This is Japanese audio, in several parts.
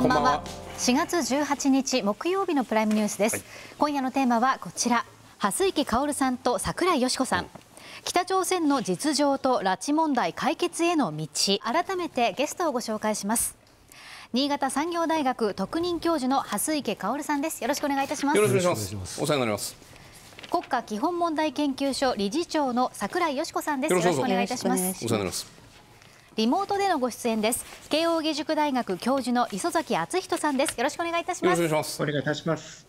こんばんは4月18日木曜日のプライムニュースです、はい、今夜のテーマはこちら蓮池薫さんと桜井よし子さん、ん、北朝鮮の実情と拉致問題解決への道改めてゲストをご紹介します新潟産業大学特任教授の蓮池薫さんですよろしくお願いいたしますよろしくお願いしますお世話になります国家基本問題研究所理事長の桜井よし子さんですよろしくお願いいたしますお世話になりますリモートでのご出演です慶應義塾大学教授の磯崎敦人さんですよろしくお願いいたしますよろしくお願いいたします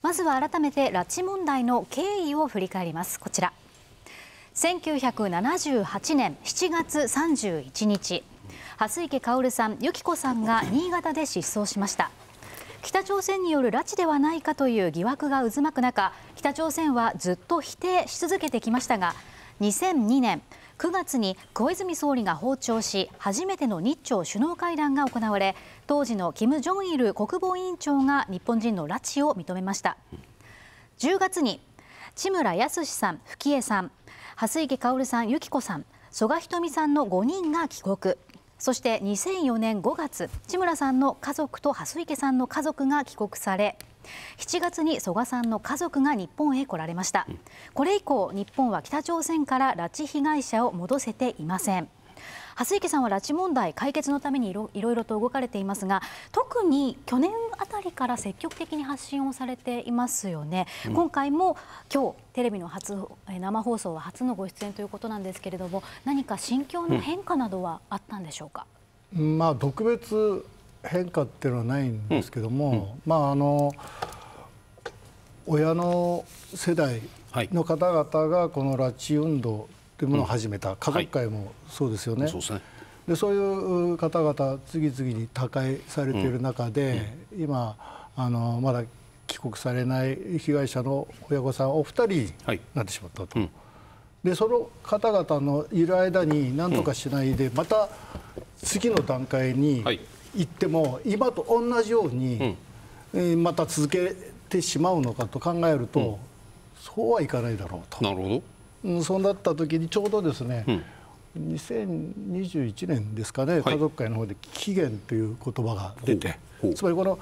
まずは改めて拉致問題の経緯を振り返りますこちら1978年7月31日蓮池薫さん、由紀子さんが新潟で失踪しました北朝鮮による拉致ではないかという疑惑が渦巻く中北朝鮮はずっと否定し続けてきましたが2002年9月に小泉総理が訪朝し初めての日朝首脳会談が行われ当時の金正日国防委員長が日本人の拉致を認めました10月に志村康さん、吹江さん蓮池薫さん、由紀子さん曽我ひとみさんの5人が帰国そして2004年5月志村さんの家族と蓮池さんの家族が帰国され7月に曽我さんの家族が日本へ来られました、これ以降日本は北朝鮮から拉致被害者を戻せていません蓮池さんは拉致問題解決のためにいろいろと動かれていますが特に去年あたりから積極的に発信をされていますよね、うん、今回も今日テレビの初生放送は初のご出演ということなんですけれども何か心境の変化などはあったんでしょうか、うん、まあ特別変化っていうのはないんですけども、まああの親の世代の方々がこの拉致運動というものを始めた、家族会もそうですよね。はい、そうで、ね、そういう方々次々に他界されている中で、今あのまだ帰国されない被害者の親御さんお二人になってしまったと。はいうんでその方々のいる間に何とかしないで、うん、また次の段階に言っても今と同じように、うん、また続けてしまうのかと考えると、うん、そうはいかないだろうと。なるほどうん、そうなった時にちょうどですね、うん、2021年ですかね、家族会の方で期限という言葉が出てつまりこの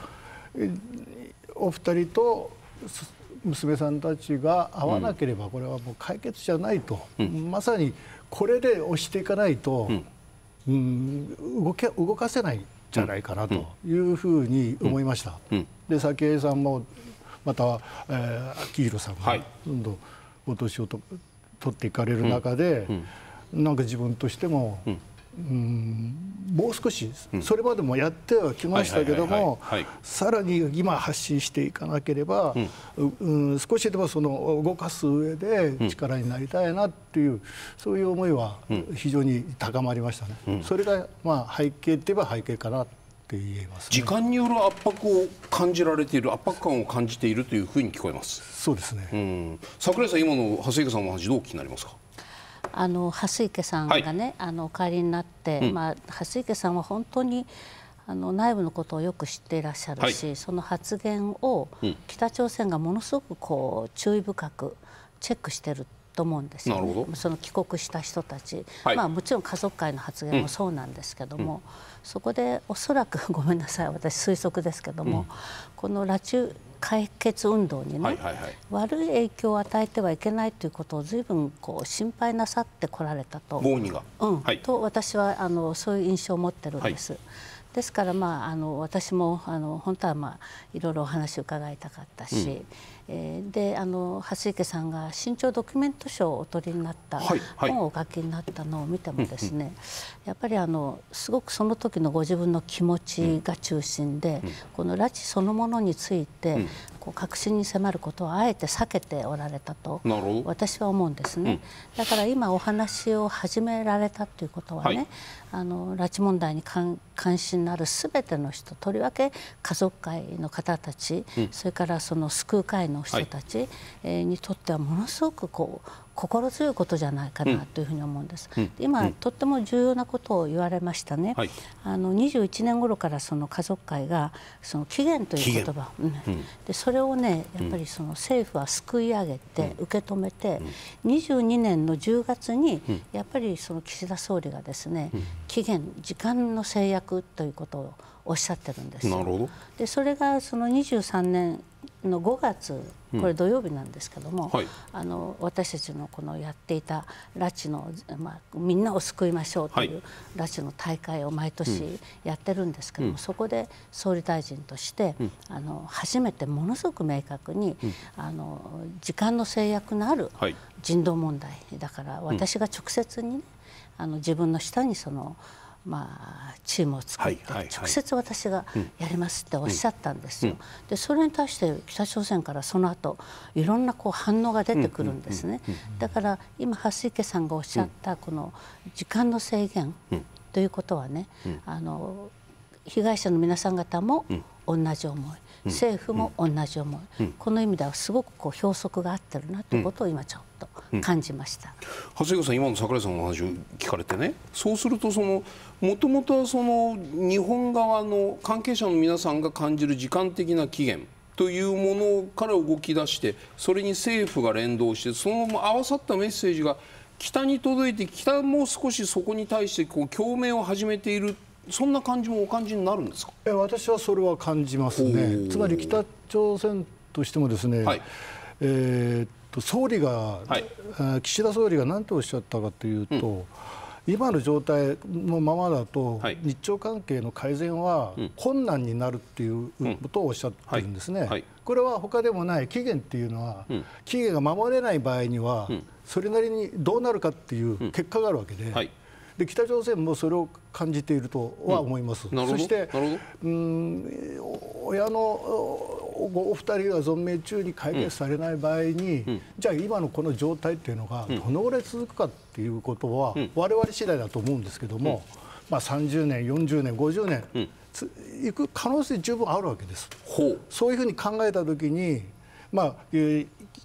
お二人と娘さんたちが会わなければこれはもう解決じゃないと、うん、まさにこれで押していかないと、うん、うん動け動かせないじゃないかなというふうに思いました。で早紀江さんもまた、えー、秋広さんがどんどんお年をと取っていかれる中で、うんうん、なんか自分としても、うん、うんもう少しそれまでもやってはきましたけどもさらに今発信していかなければ、うん、少しでもその動かす上で力になりたいなっていう、そういう思いは非常に高まりましたね、うん、それがまあ背景といえば背景かなって言えます、ね、時間による圧迫を感じられている圧迫感を感じているというふうに聞こえますそうですね、うん、桜井さん今の長谷川さんの話どう気になりますかあの蓮池さんがね、はい、あのお帰りになって、うん、まあ、蓮池さんは本当にあの内部のことをよく知っていらっしゃるし、はい、その発言を北朝鮮がものすごくこう注意深くチェックしてると思うんですよ、ね、その帰国した人たち、はい、まあ、もちろん家族会の発言もそうなんですけども、うん、そこでおそらく ごめんなさい私推測ですけども、うん、この拉致解決運動にね、はいはいはい、悪い影響を与えてはいけないということをずいぶんこう心配なさってこられたと、うんはい、と私はあのそういう印象を持ってるんです。はいですから、まあ、あの私もあの本当は、まあ、いろいろお話を伺いたかったし、うえであの蓮池さんが新潮ドキュメント賞をお取りになった、はいはい、本をお書きになったのを見てもですね、うんうん、やっぱりあのすごくその時のご自分の気持ちが中心で、うん、この拉致そのものについて、こう確信に迫ることをあえて避けておられたと私は思うんですね、うん、だから今お話を始められたということはね、はい、あの拉致問題に関心のある全ての人とりわけ家族会の方たち、うん、それからその救う会の人たち、はにとってはものすごくこう心強いことじゃないかなというふうに思うんです。うん、今、とっても重要なことを言われましたね。はい、あの二十一年頃からその家族会がその期限という言葉、うん、でそれをねやっぱりその政府はすくい上げて受け止めて、二十二年の十月にやっぱりその岸田総理がですね、期限時間の制約ということをおっしゃってるんですでそれがその23年の5月これ土曜日なんですけども、うんはい、あの私たちのこのやっていた拉致の、まあ、みんなを救いましょうという、拉致の大会を毎年やってるんですけども、うん、そこで総理大臣として、うん、あの初めてものすごく明確に、あの時間の制約のある人道問題だから、私が直接にね、あの自分の下にそのまあ、チームを作って直接私がやりますっておっしゃったんですよ。でそれに対して北朝鮮からその後いろんなこう反応が出てくるんですね。だから今蓮池さんがおっしゃったこの時間の制限ということはね、あの被害者の皆さん方も同じ思い、政府も同じ思い、この意味ではすごくこう表則が合ってるなということを今ちょっと感じました、長谷川さん、今の櫻井さんの話を聞かれてねそうするとそのもともとはその日本側の関係者の皆さんが感じる時間的な期限というものから動き出してそれに政府が連動してそのまま合わさったメッセージが北に届いて北も少しそこに対してこう共鳴を始めているそんな感じもお感じになるんですかえ私はそれは感じますねつまり北朝鮮としてもですね、はい、えー、と総理が、はい、岸田総理が何とおっしゃったかというと、うん今の状態のままだと、日朝関係の改善は困難になるっていうことをおっしゃってるんですね、これは他でもない期限っていうのは、期限が守れない場合には、それなりにどうなるかっていう結果があるわけで。で北朝鮮もそれを感じているとは思います、うん、そしてうん親のお二人が存命中に解決されない場合に、うん、じゃあ今のこの状態っていうのがどのぐらい続くかっていうことは、我々次第だと思うんですけども、まあ、30年40年50年、いく可能性十分あるわけです。そういうふうに考えたときに、まあ、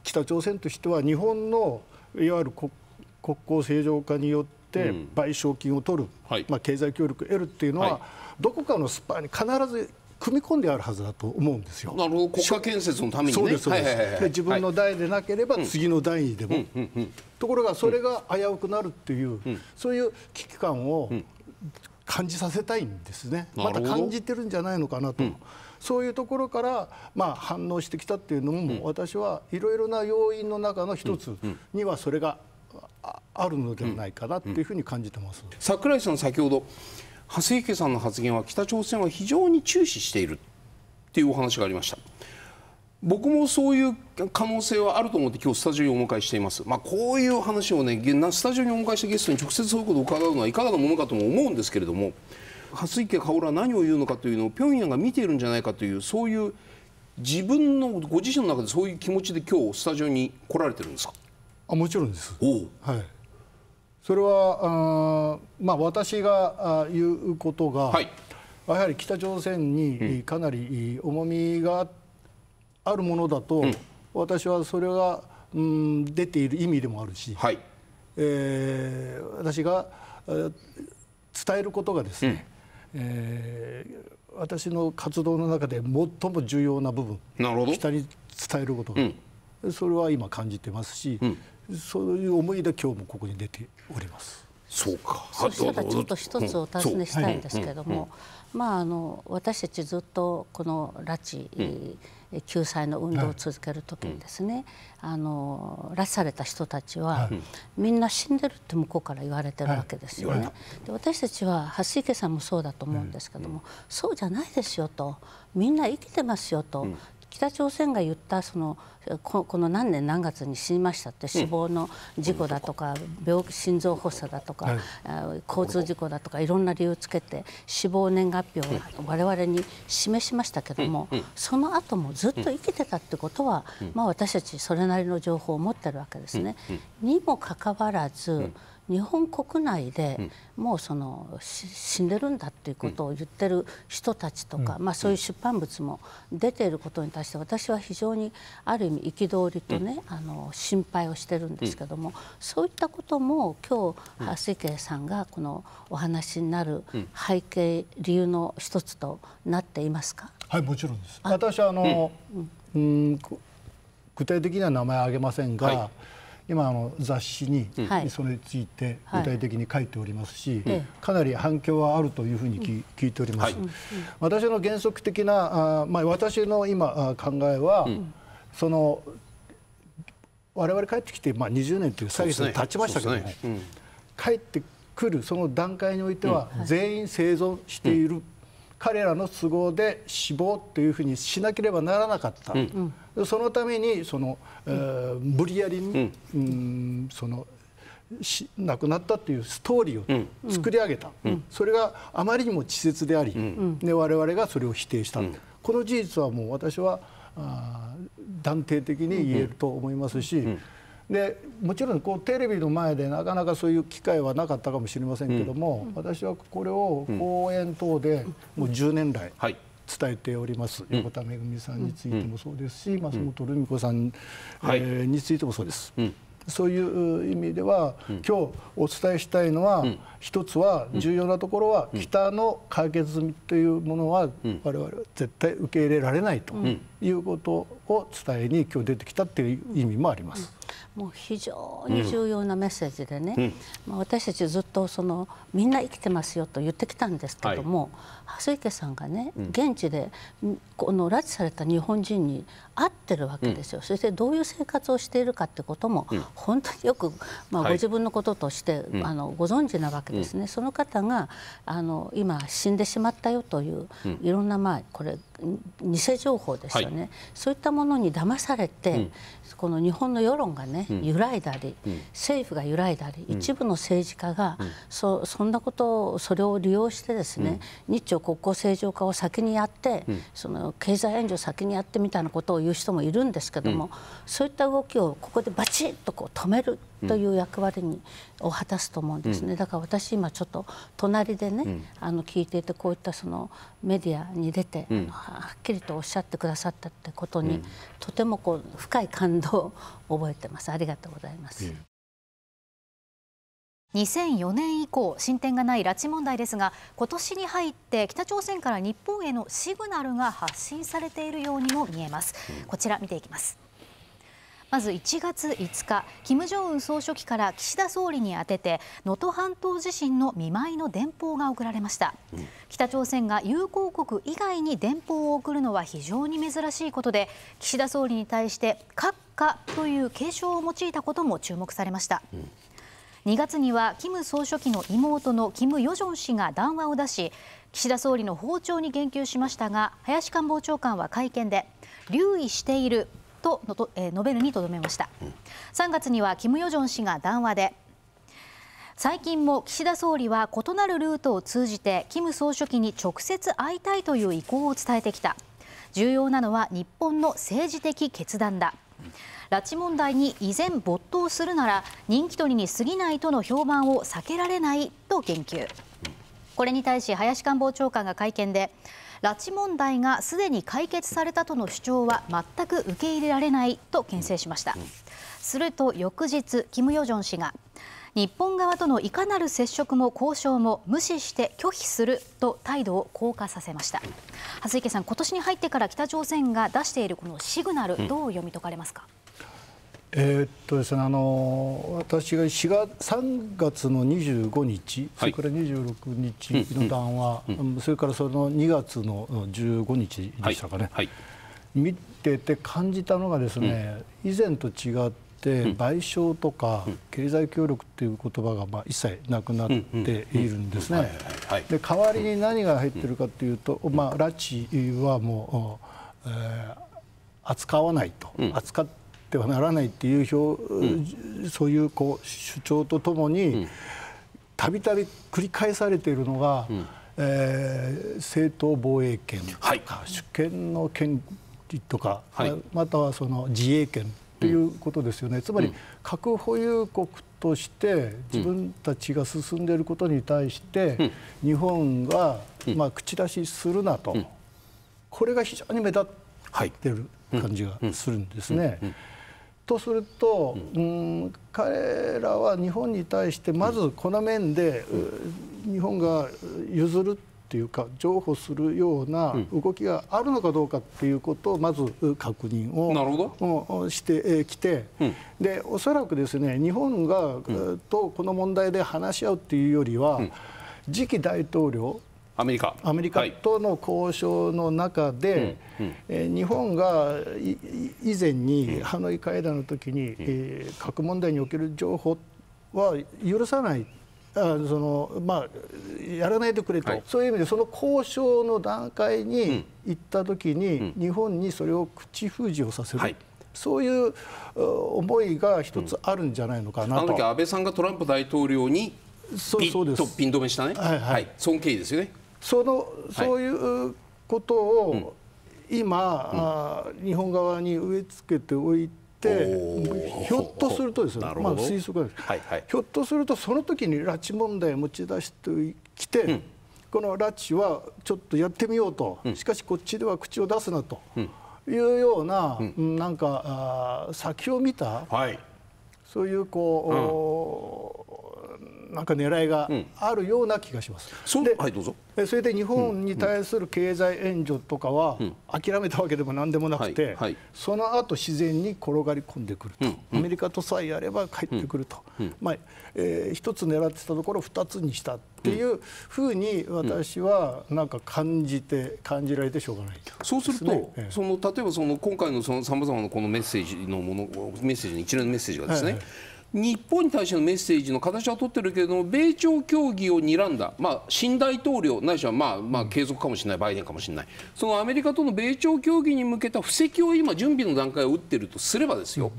北朝鮮としては日本のいわゆる国交正常化によってって賠償金を取る、はい、まあ、経済協力を得るっていうのは、はい、どこかのスパーに必ず組み込んであるはずだと思うんですよ。なるほど国家建設のために、ね、そうですはいで自分の代でなければ次の代にでも、うんうん、ところがそれが危うくなるっていう、うん、そういう危機感を感じさせたいんですねまた感じてるんじゃないのかなと。そういうところから、まあ、反応してきたっていうのも、私はいろいろな要因の中の一つにはそれがあるのではないかなというふうに感じてます、うん、桜井さん、先ほど蓮池さんの発言は北朝鮮は非常に注視しているというお話がありました。僕もそういう可能性はあると思って今日スタジオにお迎えしています、まあ、こういう話をねスタジオにお迎えしたゲストに直接そういうことを伺うのはいかがなものかとも思うんですけれども蓮池薫は何を言うのかというのを平壌が見ているんじゃないかというそういう自分のご自身の中でそういう気持ちで今日スタジオに来られてるんですかあもちろんです。はい。それはあまあ私が言うことが、はい、やはり北朝鮮にかなり重みがあるものだと、うん、私はそれが、うん、出ている意味でもあるし、はい、えー、私が伝えることがですね、うん、えー、私の活動の中で最も重要な部分な北に伝えることが、うん、それは今感じてますし、うん、そういう思いで今日もここに出ております。そうか。そしたらちょっと一つお尋ねしたいんですけども、まああの私たちずっとこの拉致、うん、救済の運動を続ける時にですね、はい、あの拉致された人たちは、はい、みんな死んでるって向こうから言われてるわけですよね。で私たちは蓮池さんもそうだと思うんですけども、そうじゃないですよとみんな生きてますよと、北朝鮮が言ったそのこの何年何月に死にましたって死亡の事故だとか病気心臓発作だとか交通事故だとかいろんな理由をつけて死亡年月日を我々に示しましたけどもその後もずっと生きてたってことはまあ私たちそれなりの情報を持ってるわけですね。にもかかわらず日本国内でもうその死んでるんだっていうことを言ってる人たちとか、まあ、そういう出版物も出ていることに対して私は非常にある意味憤りとね、あの心配をしてるんですけども、そういったことも今日蓮池さんがこのお話になる背景、理由の一つとなっていますかはいもちろんです私はあの、うん具体的には名前を挙げませんが、はい今あの雑誌に、それについて具体的に書いておりますし、かなり反響はあるというふうにき、聞いております。私の原則的なあ、まあ、私の今考えは、その我々帰ってきて、まあ、20年という歳月が経ちましたけどね帰ってくるその段階においては、全員生存している彼らの都合で死亡というふうにしなければならなかった、うん、そのためにその、えー、無理やり、うん、そのし亡くなったというストーリーを作り上げた、うん、それがあまりにも稚拙であり、うん、で我々がそれを否定した、うん、この事実はもう私は断定的に言えると思いますし、うんでもちろんこうテレビの前でなかなかそういう機会はなかったかもしれませんけども、うん、私はこれを講演等でもう10年来伝えております、うん、横田めぐみさんについてもそうですし、松本留美子さん、えー、についてもそうです。そういう意味では、今日お伝えしたいのは、うん、一つは重要なところは、北の解決済みというものは、我々は絶対受け入れられないと。いうことを伝えに今日出てきたっていう意味もあります。もう非常に重要なメッセージでね、ま、うん、私たちずっとそのみんな生きてますよと言ってきたんですけども、はい、蓮池さんがね、うん、現地でこの拉致された日本人に会ってるわけですよ、うん、そしてどういう生活をしているかってことも、本当によく、まあ、ご自分のこととして、はい、あのご存知なわけですね、その方があの今死んでしまったよという、いろんなまあこれ偽情報ですよね、はい、そういったものに騙されて、この日本の世論がね、揺らいだり、政府が揺らいだり、一部の政治家が、そそんなことをそれを利用してですね、日朝国交正常化を先にやって、その経済援助を先にやってみたいなことを言う人もいるんですけども、そういった動きをここでバチッとこう止めるという役割にを果たすと思うんですね、だから私今ちょっと隣でね、あの聞いていてこういったそのメディアに出て、はっきりとおっしゃってくださったってことに、とてもこう深い感動覚えてますありがとうございます、うん2004年以降進展がない拉致問題ですが今年に入って北朝鮮から日本へのシグナルが発信されているようにも見えますこちら見ていきますまず1月5日金正恩総書記から岸田総理に宛てて能登半島地震の見舞いの電報が送られました、うん、北朝鮮が友好国以外に電報を送るのは非常に珍しいことで岸田総理に対して各化という継承を用いたことも注目されました、うん2月にはキム総書記の妹のキム・ヨジョン氏が談話を出し岸田総理の訪朝に言及しましたが林官房長官は会見で留意していると述べるにとどめました3月にはキム・ヨジョン氏が談話で最近も岸田総理は異なるルートを通じてキム総書記に直接会いたいという意向を伝えてきた重要なのは日本の政治的決断だ拉致問題に依然没頭するなら人気取りに過ぎないとの評判を避けられないと言及これに対し林官房長官が会見で拉致問題がすでに解決されたとの主張は全く受け入れられないと牽制しましたすると翌日キム・ヨジョン氏が日本側とのいかなる接触も交渉も無視して拒否すると態度を硬化させました蓮池さん今年に入ってから北朝鮮が出しているこのシグナル、うん、どう読み解かれますか、えー、っとですね、あの私が4月3月の25日、はい、それから26日の談話、うんうんうん、それからその2月の15日でしたかね、はいはい、見てて感じたのがですね、以前と違っして賠償とか経済協力っていう言葉がまあ一切なくなっているんですね。で代わりに何が入ってるかというと、まあ、拉致はもう、えー、扱わないと、扱ってはならないっていう表、そういうこう主張とともにたびたび繰り返されているのが、えー、正当防衛権とか、主権の権利とか、またはその自衛権ということですよね、つまり核保有国として自分たちが進んでいることに対して日本がまあ口出しするなと、これが非常に目立ってる感じがするんですね。とすると、うん、彼らは日本に対してまずこの面で、日本が譲るっというか譲歩するような動きがあるのかどうかっていうことをまず確認をしてきて、うん、でおそらくですね日本が、とこの問題で話し合うっていうよりは、次期大統領アメリカアメリカとの交渉の中で、はい、え日本が以前にハノイ会談の時に、うん、えー、核問題における情報は許さないあそのまあ、やらないでくれと、はい、そういう意味でその交渉の段階に行った時に、日本にそれを口封じをさせる。はいそういう思いが一つあるんじゃないのかなと、うん、あの時安倍さんがトランプ大統領にピッとピン止めしたね、はいはい、はい、尊敬ですよねその、そういうことを今、うん、日本側に植え付けておいて、ひょっとするとですね、まあ、推測です、はいはい、ひょっとするとその時に拉致問題を持ち出してきて、うん、この拉致はちょっとやってみようと、うん、しかしこっちでは口を出すなと。いうような、うん、なんか先を見た、はい、そういうこう。なんか狙いがあるような気がします。うん、で、はい、どうぞそれで日本に対する経済援助とかは諦めたわけでも何でもなくて、はい、その後自然に転がり込んでくると、アメリカとさえやれば帰ってくると、まあえー、1つ狙ってたところ2つにしたっていうふうに私はなんか感じて感じられてしょうがない、ね、そうすると、その例えばその今回のさまざまなこのメッセージのものメッセージの一連のメッセージがですね、はいはい日本に対してのメッセージの形は取ってるけれども米朝協議を睨んだ、まあ、新大統領ないしは、まあ、まあ継続かもしれないバイデンかもしれないそのアメリカとの米朝協議に向けた布石を今準備の段階を打ってるとすればですよ、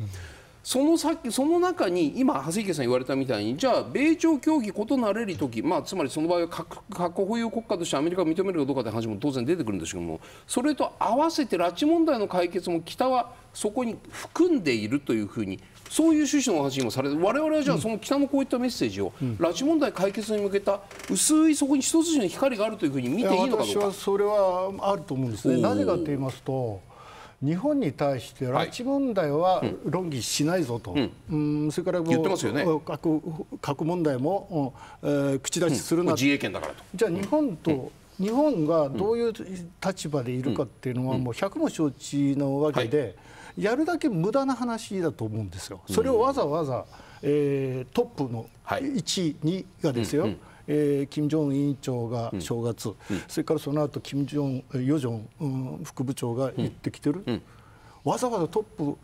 その先その中に今、谷池さん言われたみたいにじゃあ、米朝協議異なれる時、まあ、つまりその場合は核核保有国家としてアメリカを認めるかどうかという話も当然出てくるんですけどもそれと合わせて拉致問題の解決も北はそこに含んでいるというふうにそういう趣旨のお話もされて我々はじゃあその北のこういったメッセージを、うん、拉致問題解決に向けた薄いそこに一筋の光があるというふうに見ていいのかどうか私はそれはあると思うんですね。なぜかと言いますと日本に対して拉致問題は論議しないぞと、はい、うん、うん、それから言ってますよ、ね、核核問題も、えー、口出しするな、うん、自衛権だからとじゃあ日本と、うん、日本がどういう立場でいるかっていうのはもう百も承知のわけで、やるだけ無駄な話だと思うんですよ。それをわざわざ、えー、トップの1、はい、2がですよ、うんうんえー、金正恩委員長が正月、うんうん、それからその後金正恩与正、うん、副部長が行ってきてる、わざわざトッ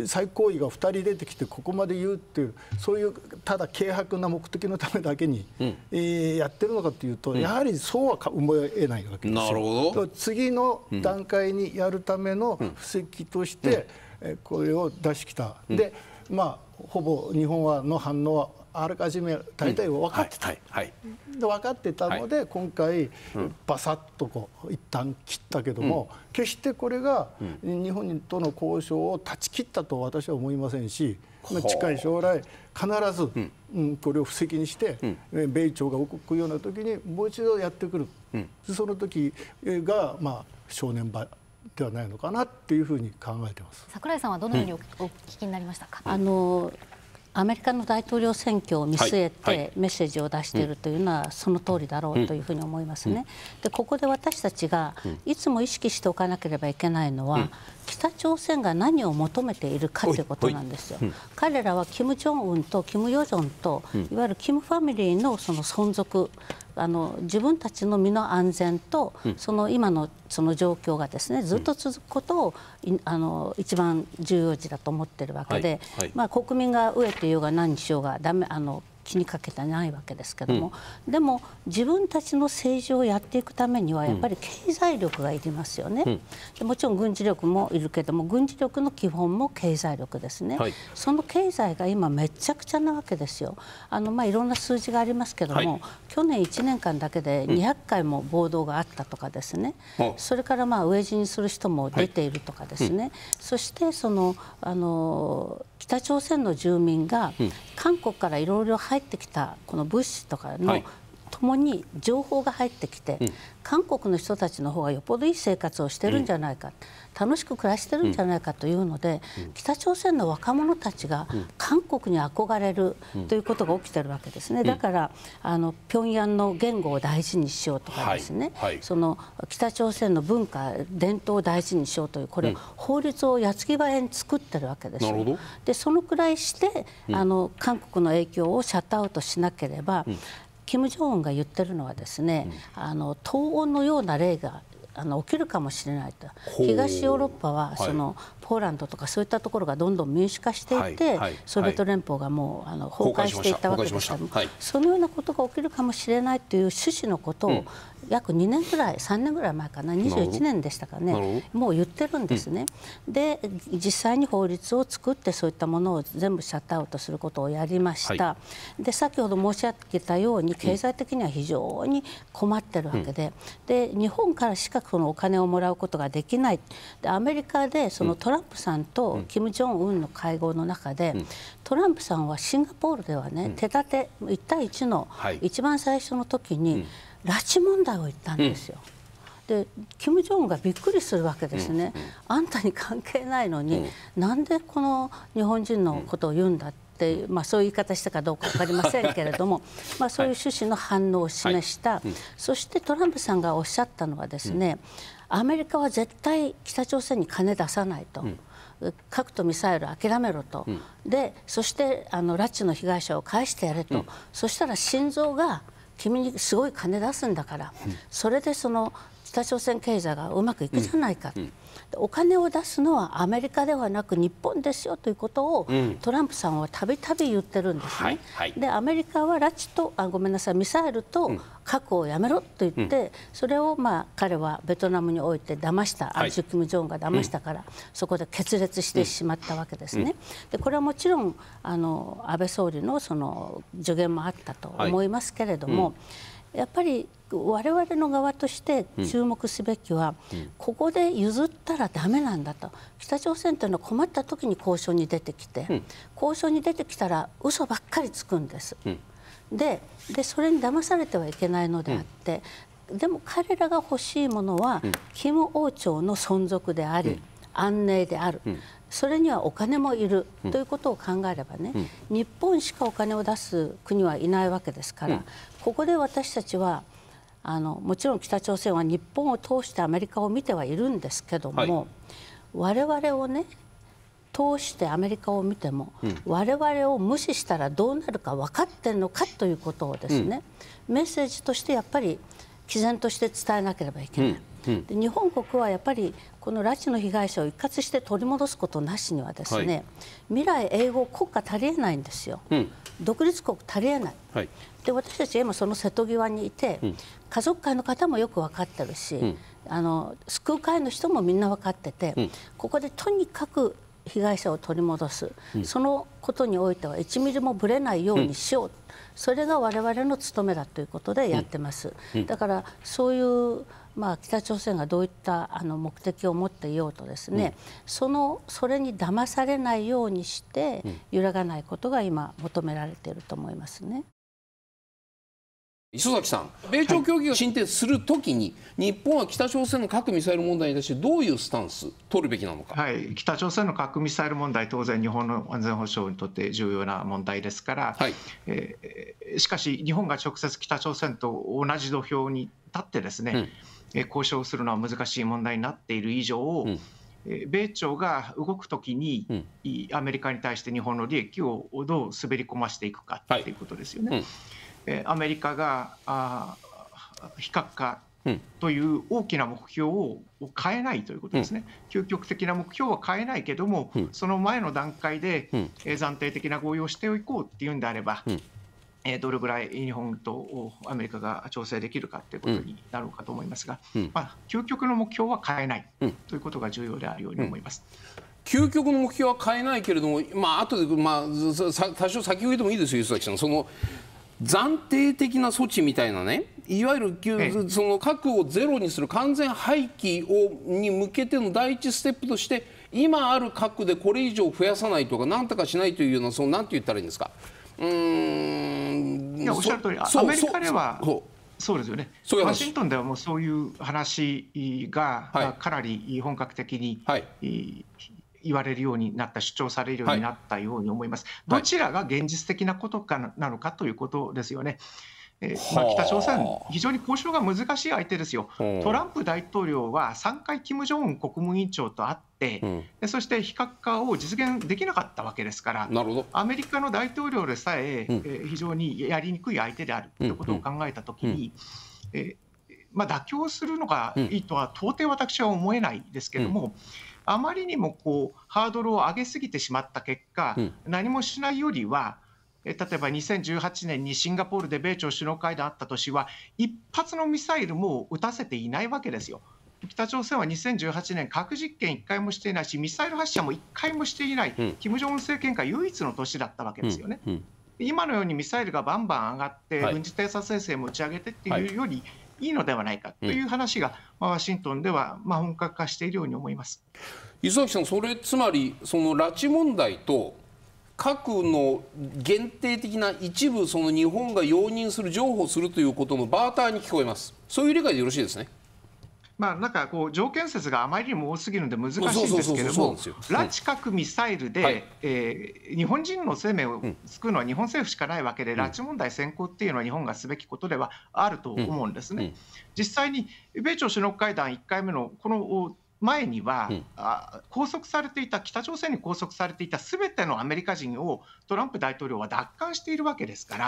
プ最高位が2人出てきてここまで言うっていうそういうただ軽薄な目的のためだけに、うん、えー、やってるのかというと、うん、やはりそうは思えないわけですなるほど次の段階にやるための布石として、うん、これを出してきた。でまあほぼ日本はの反応はあらかじめ大体分かってた、はいはい、で分かってたので、今回、ばさっとこう一旦切ったけども、決してこれが日本との交渉を断ち切ったと私は思いませんし、まあ、近い将来必ず、うんこれを布石にして、米朝が動くような時にもう一度やってくる、その時が、まあ、正念場ではないのかなっていうふうに考えてます。桜井さんはどのようにお聞きになりましたか。あのアメリカの大統領選挙を見据えてメッセージを出しているというのはその通りだろうというふうに思いますね。でここで私たちがいつも意識しておかなければいけないのは北朝鮮が何を求めているかということなんですよ。うん、彼らはキム・ジョンウンとキム・ヨジョンと、いわゆるキムファミリーのその存続あの自分たちの身の安全と、その今のその状況がですねずっと続くことを、あの一番重要事だと思っているわけで、はいはい、まあ、国民が飢えてようが何しようがダメあの気にかけてないわけですけども、うん、でも自分たちの政治をやっていくためにはやっぱり経済力がいりますよね、うん、もちろん軍事力もいるけども軍事力の基本も経済力ですね、はい、その経済が今めちゃくちゃなわけですよあの、まあ、いろんな数字がありますけども、はい、去年1年間だけで200回も暴動があったとかですね、それからまあ飢え死にする人も出ているとかですね、はいうん、そしてそのあの北朝鮮の住民が韓国からいろいろ入ってきたこの物資とかのともに情報が入ってきて、うん、韓国の人たちの方がよっぽどいい生活をしてるんじゃないか、うん、楽しく暮らしてるんじゃないかというので、うん、北朝鮮の若者たちが韓国に憧れるということが起きてるわけですねだからあの平壌の言語を大事にしようとかですね、はいはい、その北朝鮮の文化伝統を大事にしようというこれ、法律を矢継ぎ早に作ってるわけですよ。でそのくらいしてあの韓国の影響をシャットアウトしなければ、金正恩が言ってるのはですね、うん、あの東欧のような例があの起きるかもしれないと東ヨーロッパはその、はい、ポーランドとかそういったところがどんどん民主化していて、はいはい、ソビエト連邦がもうあの崩壊していったわけですからそのようなことが起きるかもしれないという趣旨のことを約2年ぐらい3年ぐらい前かな21年でしたかねもう言ってるんですね、うん、で実際に法律を作ってそういったものを全部シャットアウトすることをやりました、はい、で先ほど申し上げたように経済的には非常に困ってるわけでうん、で日本からしかこのお金をもらうことができないでアメリカでそのトランプさんとキム・ジョンウンの会合の中で、トランプさんはシンガポールではね、手立て1対1の一番最初の時に、拉致問題を言ったんですよ。うん、で金正恩がびっくりするわけですね、うんうん、あんたに関係ないのに、うん、なんでこの日本人のことを言うんだって、まあ、そういう言い方したかどうか分かりませんけれどもまあそういう趣旨の反応を示した、はいそしてトランプさんがおっしゃったのはですね、アメリカは絶対北朝鮮に金出さないと。核とミサイル諦めろと、うん、でそしてあの拉致の被害者を返してやれと、うん、そしたら心臓が君にすごい金出すんだから、それでその北朝鮮経済がうまくいくじゃないか、うん、お金を出すのはアメリカではなく日本ですよということを、トランプさんはたびたび言ってるんですね、はいはい、でアメリカは拉致とあごめんなさいミサイルと核をやめろと言って、うん、それを、まあ、彼はベトナムにおいて騙した、はい、アン金正恩が騙したから、そこで決裂してしまったわけですね、でこれはもちろんあの安倍総理のその助言もあったと思いますけれども、やっぱり我々の側として注目すべきは、うん、ここで譲ったらだめなんだと北朝鮮というのは困った時に交渉に出てきて、うん、交渉に出てきたら嘘ばっかりつくんです。うん、ででそれに騙されてはいけないのであって、でも彼らが欲しいものは、金王朝の存続であり、安寧である。それにはお金もいる、ということを考えればね、日本しかお金を出す国はいないわけですから、ここで私たちはあのもちろん北朝鮮は日本を通してアメリカを見てはいるんですけども、はい、我々をね通してアメリカを見ても、うん、我々を無視したらどうなるか分かってんのかということをですね、うん、メッセージとしてやっぱり毅然として伝えなければいけない。うんで日本国はやっぱりこの拉致の被害者を一括して取り戻すことなしにはですね、はい、未来英語国家足りえないんですよ、うん、独立国足りえない、はい、で私たち今その瀬戸際にいて、うん、家族会の方もよく分かってるし、あの救う会の人もみんな分かってて、ここでとにかく被害者を取り戻す、うん、そのことにおいては1ミリもぶれないようにしよう、うん、それが我々の務めだということでやってます、うん、だからそういうまあ、北朝鮮がどういったあの目的を持っていようとですね、うん、そのそれに騙されないようにして揺らがないことが今求められていると思いますね。磯崎さん、米朝協議が進展するときに、はい、日本は北朝鮮の核・ミサイル問題に対して、どういうスタンス、取るべきなのか、はい、北朝鮮の核・ミサイル問題、当然、日本の安全保障にとって重要な問題ですから、はい、えー、しかし、日本が直接北朝鮮と同じ土俵に立ってですね、うん交渉するのは難しい問題になっている以上、米朝が動くときに、アメリカに対して日本の利益をどう滑り込ましていくかっていうことですよね。はい、アメリカがあ非核化という大きな目標を変えないということですね、究極的な目標は変えないけども、その前の段階で、え暫定的な合意をしておこうっていうんであれば、えどれぐらい日本とアメリカが調整できるかということになろうかと思いますが、うん、まあ、究極の目標は変えないということが重要であるように思います。うんうん、究極の目標は変えないけれども、まあ後で、まあ、多少先を言ってもいいですよ、磯崎さん。その暫定的な措置みたいなねいわゆるその核をゼロにする完全廃棄をに向けての第一ステップとして今ある核でこれ以上増やさないとか何とかしないというようなその何て言ったらいいんですかうんいやおっしゃる通り、アメリカではそうですよねうう、ワシントンではもうそういう話が、かなり本格的に、はい、言われるようになった、主張されるようになったように思います、はい、どちらが現実的なことかなのかということですよね。まあ、北朝鮮、非常に交渉が難しい相手ですよ、トランプ大統領は3回、キム・ジョンウン国務委員長と会って、そして非核化を実現できなかったわけですから、アメリカの大統領でさえ、え非常にやりにくい相手であるということを考えたときに、えまあ、妥協するのがいいとは到底私は思えないですけれども、あまりにもこうハードルを上げすぎてしまった結果、何もしないよりは、例えば2018年にシンガポールで米朝首脳会談あった年は1発のミサイルも撃たせていないわけですよ。北朝鮮は2018年、核実験1回もしていないし、ミサイル発射も1回もしていない、金正恩政権下唯一の年だったわけですよね。今のようにミサイルがバンバン上がって、軍事偵察衛星も打ち上げてっていうより、いいいのではないかという話が、まあ、ワシントンでは、まあ、本格化しているように思います。磯崎さん、それつまりその拉致問題と核の限定的な一部その日本が容認する譲歩するということのバーターに聞こえますそういう理解でよろしいですね。まあ、なんかこう条件説があまりにも多すぎるので難しいんですけれども、拉致核ミサイルで、え日本人の生命を救うのは日本政府しかないわけで、拉致問題先行っていうのは日本がすべきことではあると思うんですね。実際に米朝首脳会談1回目のこの前には、うん、拘束されていた、北朝鮮に拘束されていたすべてのアメリカ人をトランプ大統領は奪還しているわけですから、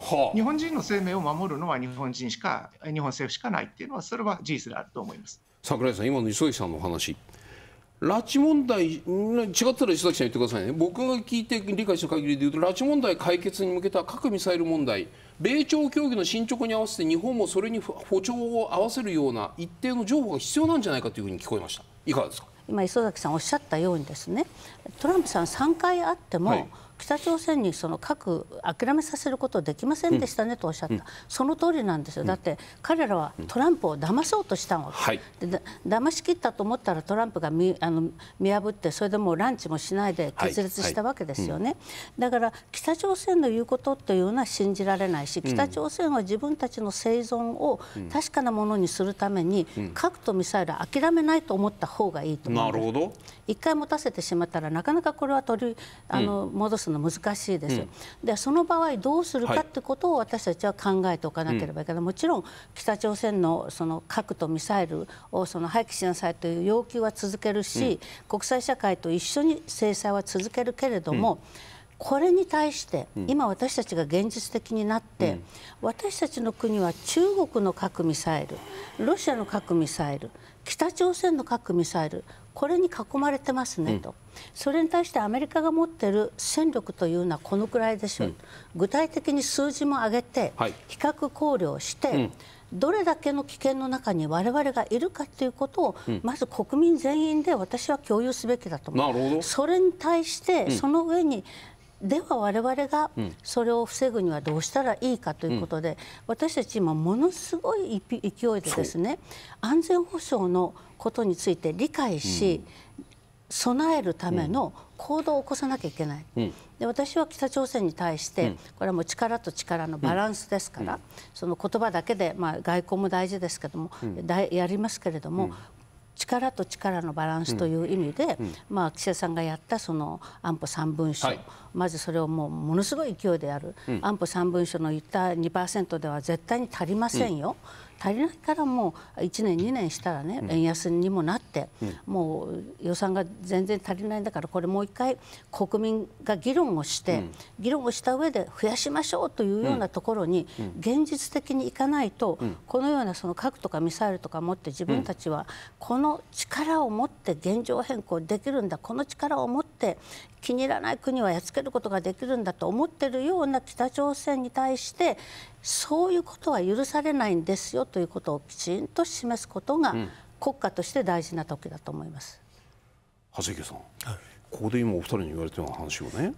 はあ、日本人の生命を守るのは日本人しか、日本政府しかないっていうのは、それは事実であると思います櫻井さん、今の磯井さんの話、拉致問題、違ったら磯崎さん言ってくださいね、僕が聞いて理解した限りでいうと、拉致問題解決に向けた核・ミサイル問題、米朝協議の進捗に合わせて日本もそれに歩調を合わせるような一定の譲歩が必要なんじゃないかというふうに聞こえましたいかがですか今磯崎さんおっしゃったようにですねトランプさん3回会っても、はい北朝鮮にその核諦めさせることできませんでしたねとおっしゃった、うん、その通りなんですよ、だって彼らはトランプを騙そうとしたの、はい、で騙しきったと思ったらトランプが見あの見破ってそれでもうランチもしないで決裂したわけですよね、はいはいうん、だから北朝鮮の言うことというのは信じられないし北朝鮮は自分たちの生存を確かなものにするために、核とミサイル諦めないと思った方がいいと思います。なるほど一回持たせてしまったらなかなかこれは取りあの、戻すすの難しいです、うん、でその場合どうするかってことを私たちは考えておかなければいけない、はい、もちろん北朝鮮のその核とミサイルをその廃棄しなさいという要求は続けるし、国際社会と一緒に制裁は続けるけれども、これに対して、今、私たちが現実的になって、うん、私たちの国は中国の核ミサイルロシアの核ミサイル北朝鮮の核・ミサイルこれに囲まれてますねと、うん、それに対してアメリカが持っている戦力というのはこのくらいでしょう、うん、具体的に数字も上げて、比較考慮して、うん、どれだけの危険の中に我々がいるかということを、まず国民全員で私は共有すべきだと思う。それに対して、その上にでは我々がそれを防ぐにはどうしたらいいかということで、うん、私たち今ものすごい勢いでですね安全保障のことについて理解し、うん、備えるための行動を起こさなきゃいけない、うん、で私は北朝鮮に対して、これはもう力と力のバランスですから、その言葉だけで、まあ、外交も大事ですけども、やりますけれども、力と力のバランスという意味で、まあ、岸田さんがやったその安保3文書、はい、まずそれをもうものすごい勢いでやる、安保3文書の言った2%では絶対に足りませんよ。足りないからもう1年2年したらね、円安にもなって、もう予算が全然足りないんだからこれもう一回国民が議論をして、議論をした上で増やしましょうというようなところに現実的にいかないと、このようなその核とかミサイルとか持って自分たちはこの力を持って現状変更できるんだこの力を持って気に入らない国はやっつけることができるんだと思ってるような北朝鮮に対してそういうことは許されないんですよということをきちんと示すことが国家として大事な時だと思います。うん、長谷池さん、はい、ここで今お二人に言われたような話をね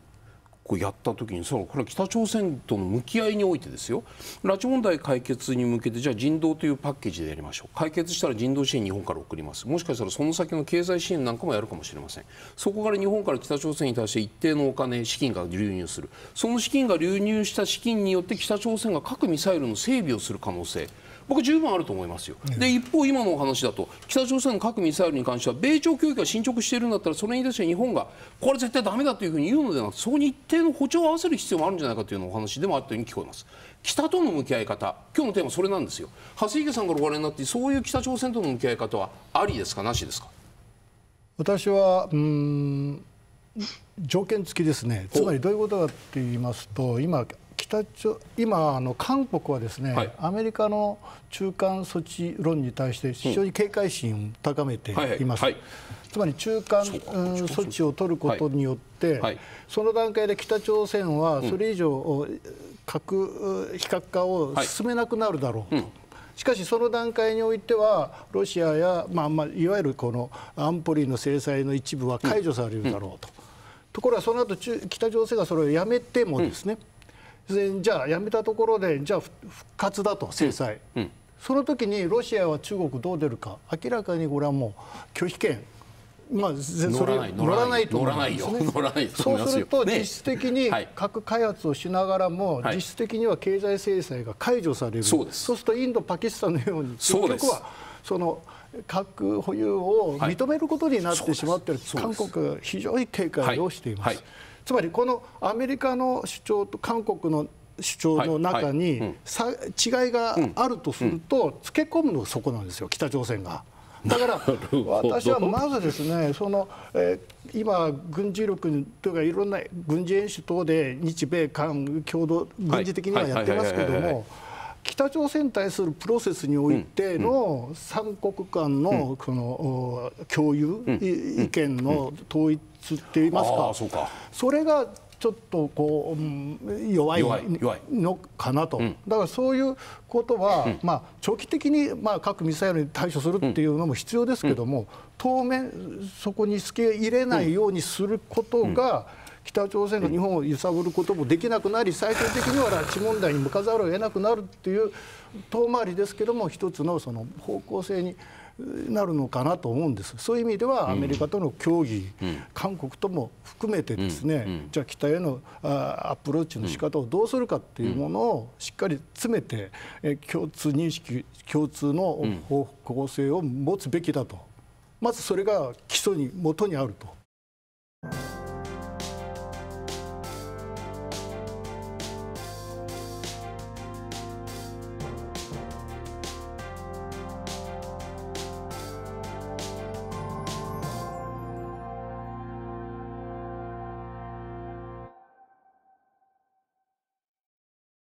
こうやった時にそのこれ北朝鮮との向き合いにおいてですよ拉致問題解決に向けてじゃあ人道というパッケージでやりましょう解決したら人道支援日本から送りますもしかしたらその先の経済支援なんかもやるかもしれませんそこから日本から北朝鮮に対して一定のお金資金が流入するその資金が流入した資金によって北朝鮮が核ミサイルの整備をする可能性僕十分あると思いますよ。で一方今のお話だと北朝鮮の核ミサイルに関しては米朝協議が進捗しているんだったらそれに対して日本がこれ絶対だめだというふうに言うのではなくそこに一定の歩調を合わせる必要があるんじゃないかというのお話でもあったように聞こえます。北との向き合い方今日のテーマそれなんですよ。蓮池さんからお話になってそういう北朝鮮との向き合い方はありですかなしですか。私はうん条件付きですねつまりどういうことかと言いますと今北朝今あの韓国はですね、はい、アメリカの中間措置論に対して非常に警戒心を高めています。うんはいはい、つまり中間、うん、措置を取ることによって、その段階で北朝鮮はそれ以上、核非核化を進めなくなるだろうと。うんしかしその段階においてはロシアや、まあまあ、いわゆるこの安保理の制裁の一部は解除されるだろうと、うんうん、ところがその後中北朝鮮がそれをやめてもですね、うんじゃあやめたところでじゃあ復活だと制裁、うんうん、その時にロシアは中国どう出るか明らかにこれはもう拒否権まあ、乗らない乗らないと思うんそうすると実質的に核開発をしながらも、実質的には経済制裁が解除されるそうするとインド、パキスタンのように結局はその核保有を認めることになってしまっている韓国が非常に警戒をしています。つまりこのアメリカの主張と韓国の主張の中に、違いがあるとすると、つ付け込むのそこなんですよ北朝鮮が。だから私はまずですねその、えー、今、軍事力というかいろんな軍事演習等で日米韓共同軍事的にはやってますけども。北朝鮮に対するプロセスにおいての三国間のこの共有、意見の統一っていますかそうかそれがちょっとこう、うん、弱いのかなと、うん、だからそういうことは、うん、まあ、長期的に、まあ、核・ミサイルに対処するっていうのも必要ですけども、当面そこに付け入れないようにすることが、北朝鮮が日本を揺さぶることもできなくなり最終的には拉致問題に向かざるを得なくなるっていう遠回りですけども一つのその方向性になるのかなと思うんですそういう意味ではアメリカとの協議、うん、韓国とも含めてですね、うん、じゃあ北へのアプローチの仕方をどうするかっていうものをしっかり詰めて、え共通認識共通の方向性を持つべきだとまずそれが基礎に元にあると。